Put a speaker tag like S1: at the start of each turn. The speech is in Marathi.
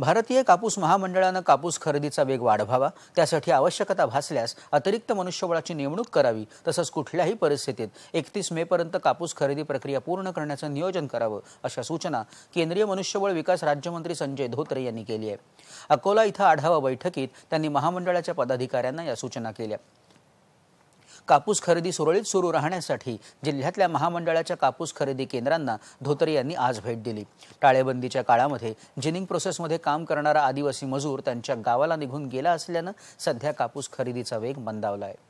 S1: भारतीय कापूस महामंडळानं कापूस खरेदीचा वेग वाढवावा त्यासाठी आवश्यकता भासल्यास अतिरिक्त मनुष्यबळाची नेमणूक करावी तसंच कुठल्याही परिस्थितीत एकतीस मेपर्यंत कापूस खरेदी प्रक्रिया पूर्ण करण्याचं नियोजन करावं अशा सूचना केंद्रीय मनुष्यबळ विकास राज्यमंत्री संजय धोत्रे यांनी केली आहे अकोला इथं आढावा बैठकीत त्यांनी महामंडळाच्या पदाधिकाऱ्यांना या सूचना केल्या कापूस खरेदी सुरळीत सुरू राहण्यासाठी जिल्ह्यातल्या महामंडळाच्या कापूस खरेदी केंद्रांना धोतरे यांनी आज भेट दिली टाळेबंदीच्या काळामध्ये जिनिंग प्रोसेसमध्ये काम करणारा आदिवासी मजूर त्यांच्या गावाला निघून गेला असल्यानं सध्या कापूस खरेदीचा वेग मंदावला आहे